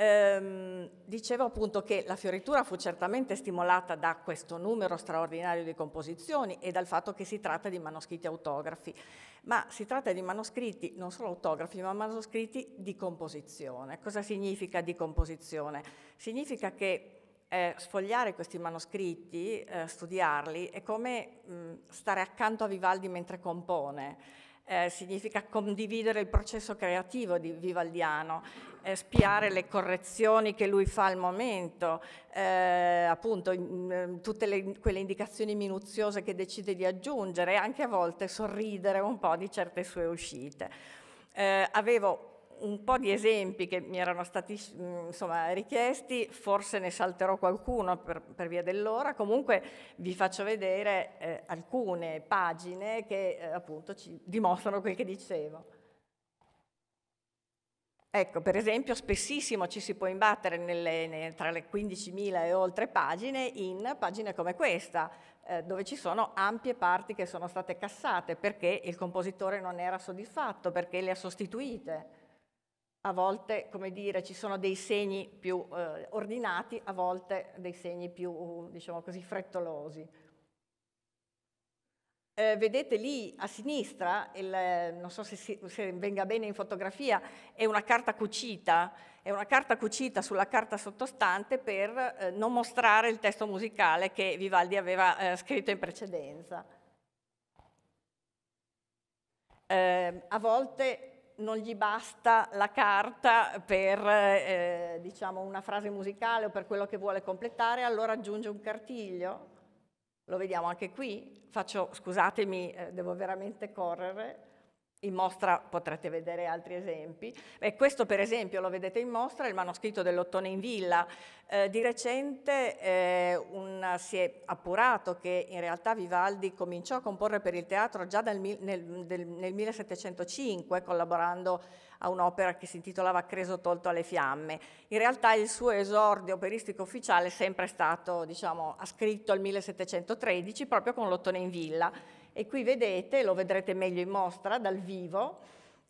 Ehm, dicevo appunto che la fioritura fu certamente stimolata da questo numero straordinario di composizioni e dal fatto che si tratta di manoscritti autografi, ma si tratta di manoscritti non solo autografi, ma manoscritti di composizione. Cosa significa di composizione? Significa che eh, sfogliare questi manoscritti, eh, studiarli, è come mh, stare accanto a Vivaldi mentre compone. Eh, significa condividere il processo creativo di Vivaldiano eh, spiare le correzioni che lui fa al momento, eh, appunto mm, tutte le, quelle indicazioni minuziose che decide di aggiungere e anche a volte sorridere un po' di certe sue uscite. Eh, avevo un po' di esempi che mi erano stati mm, insomma, richiesti, forse ne salterò qualcuno per, per, via dell'ora, comunque vi faccio vedere eh, alcune pagine che eh, appunto ci dimostrano quel che dicevo. Ecco, per esempio, spessissimo ci si può imbattere nelle, nelle, tra le 15.000 e oltre pagine in pagine come questa, eh, dove ci sono ampie parti che sono state cassate perché il compositore non era soddisfatto, perché le ha sostituite. A volte, come dire, ci sono dei segni più eh, ordinati, a volte dei segni più, diciamo così, frettolosi eh, vedete lì a sinistra, il, non so se, si, se, venga bene in fotografia, è una carta cucita, è una carta cucita sulla carta sottostante per eh, non mostrare il testo musicale che Vivaldi aveva eh, scritto in precedenza. Ehm, a volte non gli basta la carta per eh, diciamo una frase musicale o per quello che vuole completare, allora aggiunge un cartiglio lo vediamo anche qui, Faccio, scusatemi, eh, devo veramente correre, in mostra potrete vedere altri esempi. E questo per esempio lo vedete in mostra, il manoscritto dell'Ottone in Villa. Eh, di recente eh, un, si è appurato che in realtà Vivaldi cominciò a comporre per il teatro già dal, nel, del, nel 1705 collaborando a un'opera che si intitolava Creso tolto alle fiamme. In realtà il suo esordio operistico ufficiale è sempre stato diciamo, ascritto al 1713 proprio con l'Ottone in Villa e qui vedete, lo vedrete meglio in mostra dal vivo,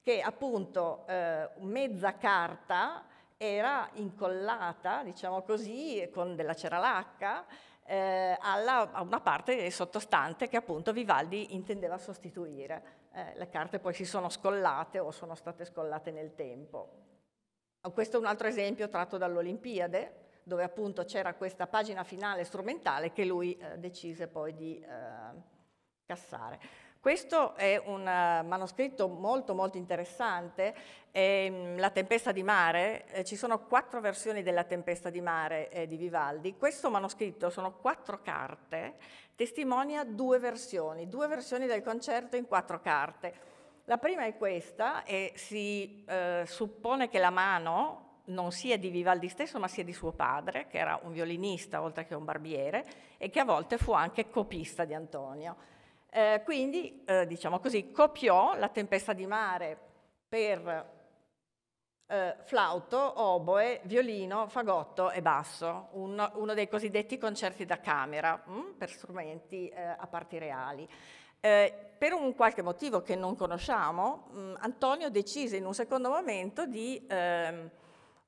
che appunto eh, mezza carta era incollata, diciamo così, con della ceralacca eh, alla, a una parte sottostante che appunto Vivaldi intendeva sostituire. Eh, le carte poi si sono scollate o sono state scollate nel tempo. Questo è un altro esempio tratto dall'Olimpiade, dove appunto c'era questa pagina finale strumentale che lui eh, decise poi di eh, cassare. Questo è un eh, manoscritto molto molto interessante, è mm, La tempesta di mare, eh, ci sono quattro versioni della tempesta di mare eh, di Vivaldi. Questo manoscritto sono quattro carte, testimonia due versioni, due versioni del concerto in quattro carte. La prima è questa e si eh, suppone che la mano non sia di Vivaldi stesso, ma sia di suo padre, che era un violinista oltre che un barbiere e che a volte fu anche copista di Antonio. Eh, quindi, eh, diciamo così, copiò la tempesta di mare per eh, flauto, oboe, violino, fagotto e basso, un, uno dei cosiddetti concerti da camera mh, mm, per strumenti eh, a parti reali. Eh, per un qualche motivo che non conosciamo, mh, mm, Antonio decise in un secondo momento di ehm,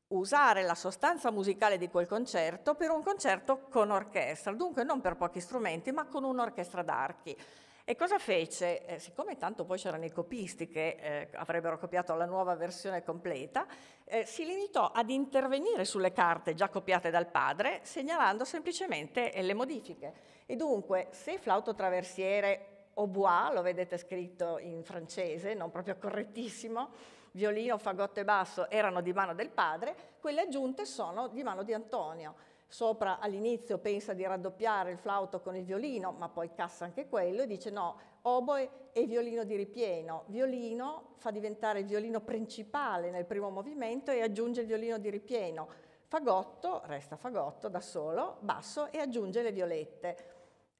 usare la sostanza musicale di quel concerto per un concerto con orchestra, dunque non per pochi strumenti, ma con un'orchestra d'archi. E cosa fece? Eh, siccome tanto poi c'erano i copisti che eh, avrebbero copiato la nuova versione completa, eh, si limitò ad intervenire sulle carte già copiate dal padre, segnalando semplicemente eh, le modifiche. E dunque, se flauto traversiere o bois, lo vedete scritto in francese, non proprio correttissimo, violino, fagotto e basso erano di mano del padre, quelle aggiunte sono di mano di Antonio sopra all'inizio pensa di raddoppiare il flauto con il violino, ma poi cassa anche quello e dice no, oboe e violino di ripieno. Violino fa diventare il violino principale nel primo movimento e aggiunge il violino di ripieno. Fagotto, resta fagotto da solo, basso e aggiunge le violette.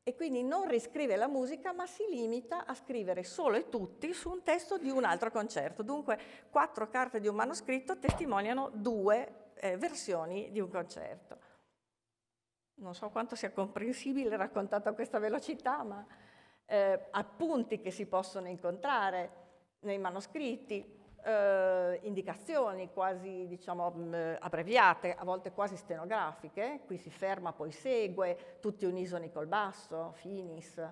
E quindi non riscrive la musica, ma si limita a scrivere solo e tutti su un testo di un altro concerto. Dunque, quattro carte di un manoscritto testimoniano due eh, versioni di un concerto non so quanto sia comprensibile raccontato a questa velocità, ma eh, appunti che si possono incontrare nei manoscritti, eh, indicazioni quasi diciamo mm, abbreviate, a volte quasi stenografiche, qui si ferma poi segue, tutti unisoni col basso, finis,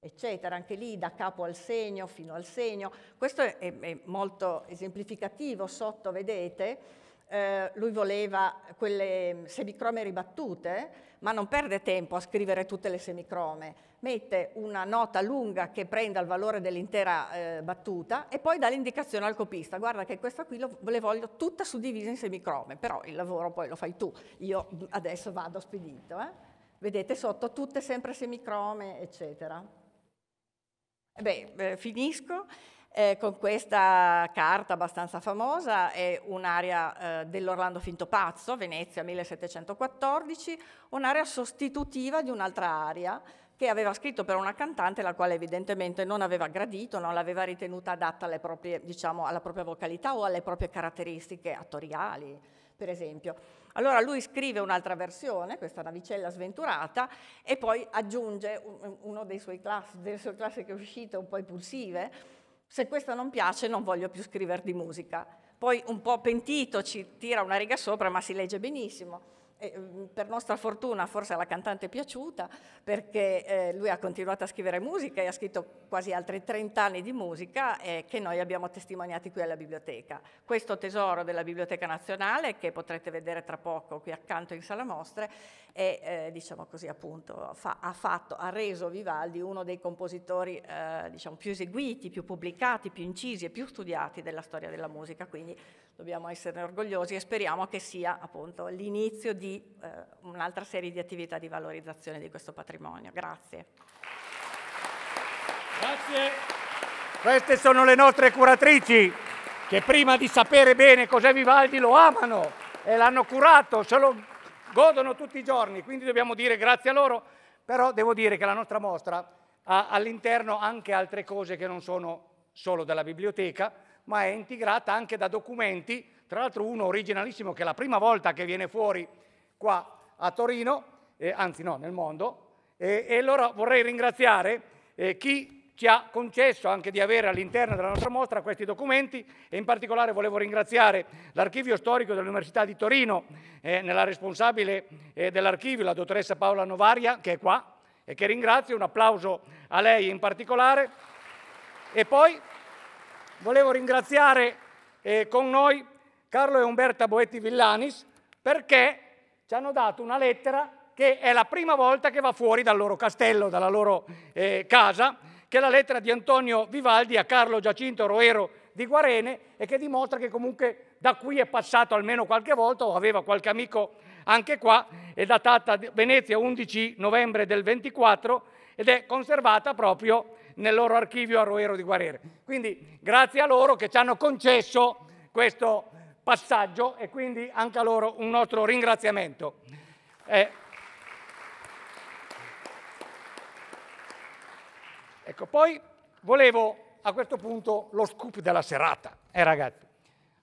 eccetera, anche lì da capo al segno fino al segno. Questo è, è molto esemplificativo, sotto vedete, eh, lui voleva quelle semicrome ribattute, ma non perde tempo a scrivere tutte le semicrome, mette una nota lunga che prenda il valore dell'intera eh, battuta e poi dà l'indicazione al copista, guarda che questa qui lo, le voglio tutta suddivisa in semicrome, però il lavoro poi lo fai tu, io adesso vado spedito. Eh? Vedete sotto tutte sempre semicrome, eccetera. E beh, eh, finisco eh, con questa carta abbastanza famosa, è un'area eh, dell'Orlando Pazzo, Venezia 1714, un'area sostitutiva di un'altra area che aveva scritto per una cantante la quale evidentemente non aveva gradito, non l'aveva ritenuta adatta proprie, diciamo, alla propria vocalità o alle proprie caratteristiche attoriali, per esempio. Allora lui scrive un'altra versione, questa navicella sventurata, e poi aggiunge uno dei suoi classici, delle sue classiche uscite un po' impulsive, se questa non piace non voglio più scrivere di musica. Poi un po' pentito ci tira una riga sopra, ma si legge benissimo. E, mm, per nostra fortuna forse alla cantante è piaciuta perché eh, lui ha continuato a scrivere musica e ha scritto quasi altri 30 anni di musica eh, che noi abbiamo testimoniati qui alla biblioteca. Questo tesoro della Biblioteca Nazionale che potrete vedere tra poco qui accanto in sala mostre e eh, diciamo così appunto fa, ha, fatto, ha reso Vivaldi uno dei compositori eh, diciamo, più eseguiti, più pubblicati, più incisi e più studiati della storia della musica, quindi dobbiamo essere orgogliosi e speriamo che sia appunto l'inizio di eh, un'altra serie di attività di valorizzazione di questo patrimonio. Grazie. Grazie. Queste sono le nostre curatrici che prima di sapere bene cos'è Vivaldi lo amano e l'hanno curato, se lo godono tutti i giorni, quindi dobbiamo dire grazie a loro, però devo dire che la nostra mostra ha all'interno anche altre cose che non sono solo della biblioteca, ma è integrata anche da documenti, tra l'altro uno originalissimo che è la prima volta che viene fuori qua a Torino, eh, anzi no, nel mondo, eh, e allora vorrei ringraziare eh, chi ci ha concesso anche di avere all'interno della nostra mostra questi documenti e in particolare volevo ringraziare l'archivio storico dell'Università di Torino, eh, nella responsabile eh, dell'archivio, la dottoressa Paola Novaria, che è qua e che ringrazio, un applauso a lei in particolare. E poi volevo ringraziare eh, con noi Carlo e Umberta Boetti Villanis perché ci hanno dato una lettera che è la prima volta che va fuori dal loro castello, dalla loro eh, casa, che è la lettera di Antonio Vivaldi a Carlo Giacinto Roero di Guarene e che dimostra che comunque da qui è passato almeno qualche volta o aveva qualche amico anche qua, è datata Venezia 11 novembre del 24 ed è conservata proprio nel loro archivio a Roero di Guarere. Quindi grazie a loro che ci hanno concesso questo passaggio e quindi anche a loro un nostro ringraziamento. Eh, Ecco, poi volevo a questo punto lo scoop della serata. Eh ragazzi,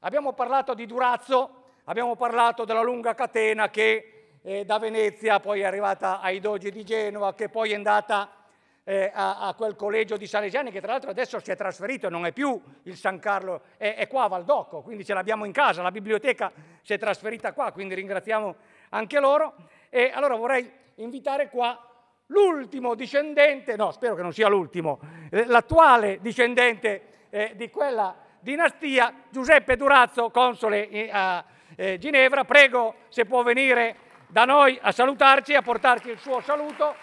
abbiamo parlato di Durazzo, abbiamo parlato della lunga catena che eh, da Venezia poi è arrivata ai Dogi di Genova, che poi è andata eh, a, a, quel collegio di Salesiani che tra l'altro adesso si è trasferito, non è più il San Carlo, è, è qua a Valdocco, quindi ce l'abbiamo in casa, la biblioteca si è trasferita qua, quindi ringraziamo anche loro. E allora vorrei invitare qua l'ultimo discendente, no spero che non sia l'ultimo, eh, l'attuale discendente eh, di quella dinastia, Giuseppe Durazzo, console eh, a eh, Ginevra. Prego se può venire da noi a salutarci, a portarci il suo saluto.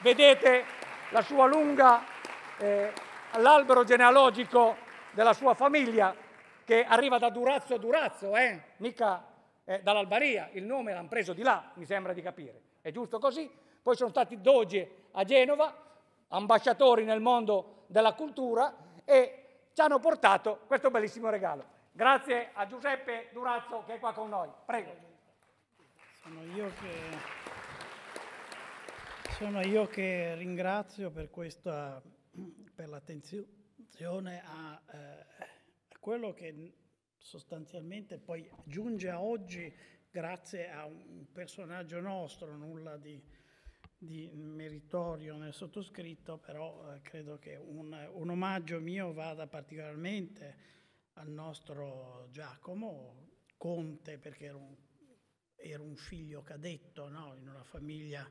Vedete la sua lunga, eh, l'albero genealogico della sua famiglia che arriva da Durazzo Durazzo, mica dall'Albaria, il nome l'hanno preso di là, mi sembra di capire. È giusto così? Poi sono stati doge a Genova, ambasciatori nel mondo della cultura e ci hanno portato questo bellissimo regalo. Grazie a Giuseppe Durazzo che è qua con noi. Prego. Sono io che, sono io che ringrazio per, questa, per l'attenzione a, eh, a quello che sostanzialmente poi giunge a oggi grazie a un personaggio nostro, nulla di di meritorio nel sottoscritto, però eh, credo che un, un, omaggio mio vada particolarmente al nostro Giacomo Conte, perché era un, era un figlio cadetto no? in una famiglia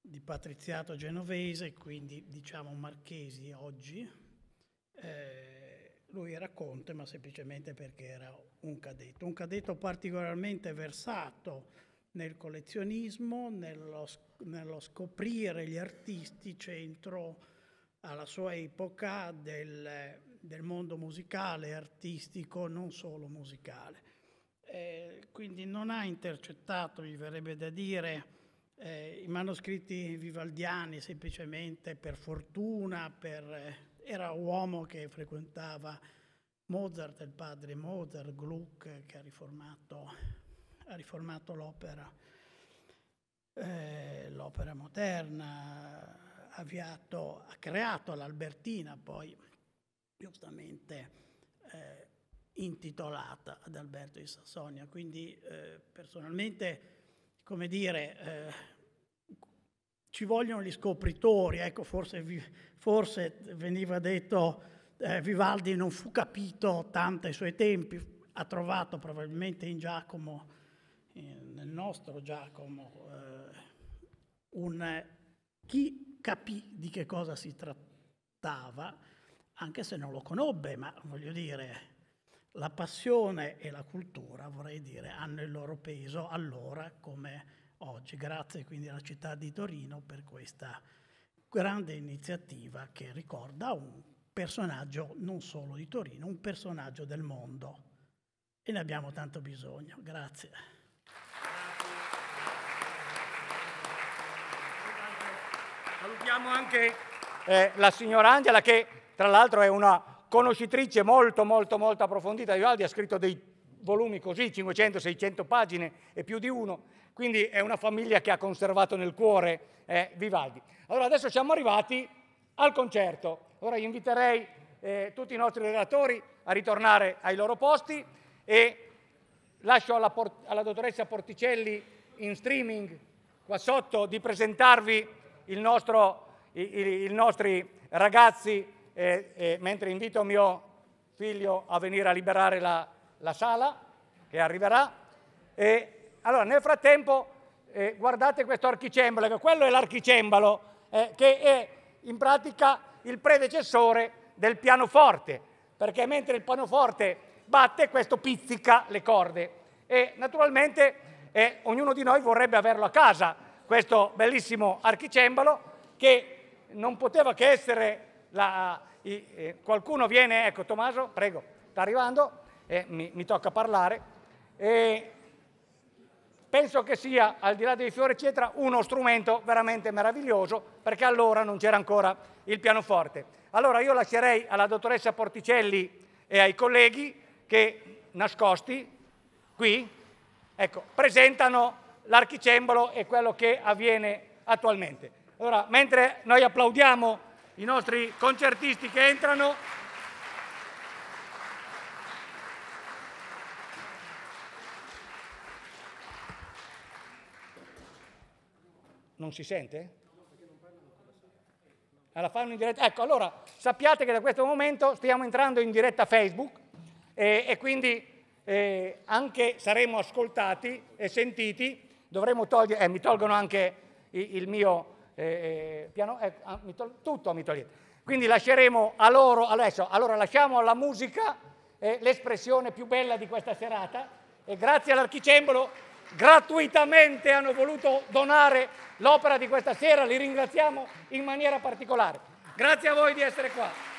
di patriziato genovese, quindi diciamo marchesi oggi. Eh, lui era conte, ma semplicemente perché era un cadetto, un cadetto particolarmente versato nel collezionismo, nello, nello scoprire gli artisti centro alla sua epoca del, del, mondo musicale, artistico, non solo musicale. Eh, quindi non ha intercettato, mi verrebbe da dire, eh, i manoscritti vivaldiani semplicemente per fortuna, per, eh, era un uomo che frequentava Mozart, il padre Mozart, Gluck, che ha riformato ha riformato l'opera, eh, l'opera moderna, ha, avviato, ha creato l'Albertina poi, giustamente eh, intitolata ad Alberto di Sassonia. Quindi eh, personalmente, come dire eh, ci vogliono gli scopritori, ecco forse, forse veniva detto eh, Vivaldi non fu capito tanto ai suoi tempi, ha trovato probabilmente in Giacomo eh, nel nostro Giacomo eh, un, chi capì di che cosa si trattava, anche se non lo conobbe, ma voglio dire, la passione e la cultura, vorrei dire, hanno il loro peso allora come oggi. Grazie quindi alla città di Torino per questa grande iniziativa che ricorda un personaggio non solo di Torino, un personaggio del mondo. E ne abbiamo tanto bisogno. Grazie. Salutiamo anche eh, la signora Angela che tra l'altro è una conoscitrice molto molto molto approfondita di Vivaldi, ha scritto dei volumi così, 500-600 pagine e più di uno, quindi è una famiglia che ha conservato nel cuore eh, Vivaldi. Allora adesso siamo arrivati al concerto, ora inviterei eh, tutti i nostri relatori a ritornare ai loro posti e lascio alla, alla dottoressa Porticelli in streaming qua sotto di presentarvi nostro, i, i, i, nostri ragazzi, eh, eh, mentre invito mio figlio a venire a liberare la, la sala, che arriverà. E, allora, nel frattempo, eh, guardate questo archicembalo, che ecco, quello è l'archicembalo, eh, che è in pratica il predecessore del pianoforte, perché mentre il pianoforte batte, questo pizzica le corde. E naturalmente eh, ognuno di noi vorrebbe averlo a casa, questo bellissimo archicembalo che non poteva che essere la, eh, qualcuno viene, ecco Tommaso, prego, sta arrivando, eh, mi, mi, tocca parlare. E penso che sia, al di là dei fiori eccetera, uno strumento veramente meraviglioso perché allora non c'era ancora il pianoforte. Allora io lascerei alla dottoressa Porticelli e ai colleghi che nascosti qui, ecco, presentano l'archicembalo è quello che avviene attualmente. Allora, mentre noi applaudiamo i nostri concertisti che entrano, non si sente? La fanno in diretta. Ecco, allora sappiate che da questo momento stiamo entrando in diretta Facebook e, eh, e quindi eh, anche saremo ascoltati e sentiti dovremmo togliere, eh, mi tolgono anche il mio eh, eh piano, eh, mi tol- tutto mi togliete. Quindi lasceremo a loro, adesso, allora lasciamo alla musica eh, l'espressione più bella di questa serata e grazie all'Archicembolo gratuitamente hanno voluto donare l'opera di questa sera, li ringraziamo in maniera particolare. Grazie a voi di essere qua.